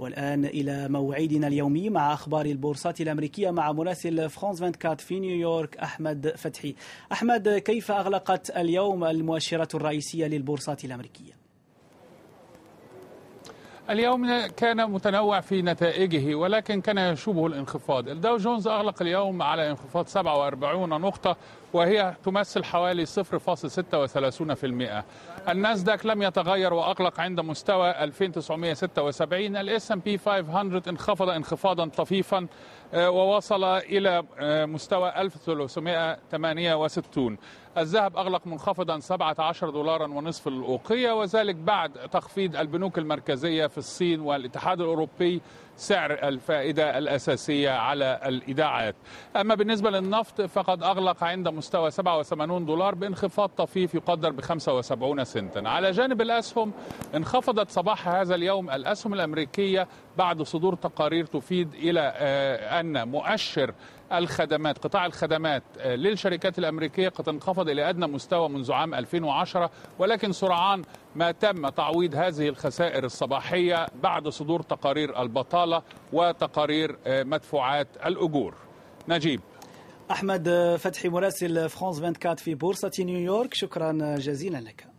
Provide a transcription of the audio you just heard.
والآن إلى موعدنا اليومي مع أخبار البورصات الأمريكية مع مراسل فرانس 24 في نيويورك أحمد فتحي أحمد كيف أغلقت اليوم المؤشرات الرئيسية للبورصات الأمريكية؟ اليوم كان متنوع في نتائجه ولكن كان يشوبه الانخفاض الداو جونز أغلق اليوم على انخفاض 47 نقطة وهي تمثل حوالي 0.36% الناسداك لم يتغير وأغلق عند مستوى 2976 الاس ام بي 500 انخفض انخفاضا طفيفا آه، ووصل إلى آه، مستوى 1368 الذهب أغلق منخفضا 17 دولارا ونصف الأوقية وذلك بعد تخفيض البنوك المركزية في الصين والاتحاد الأوروبي سعر الفائدة الأساسية على الإيداعات أما بالنسبة للنفط فقد أغلق عند مستوى 87 دولار بانخفاض طفيف يقدر ب 75 سنتا على جانب الأسهم انخفضت صباح هذا اليوم الأسهم الأمريكية بعد صدور تقارير تفيد إلى آه، أن مؤشر الخدمات قطاع الخدمات آه، للشركات الأمريكية قد انخفض إلى أدنى مستوى منذ عام 2010 ولكن سرعان ما تم تعويض هذه الخسائر الصباحية بعد صدور تقارير البطالة وتقارير آه، مدفوعات الأجور نجيب أحمد آه، فتحي مراسل فرانس 24 في بورصة نيويورك شكرا جزيلا لك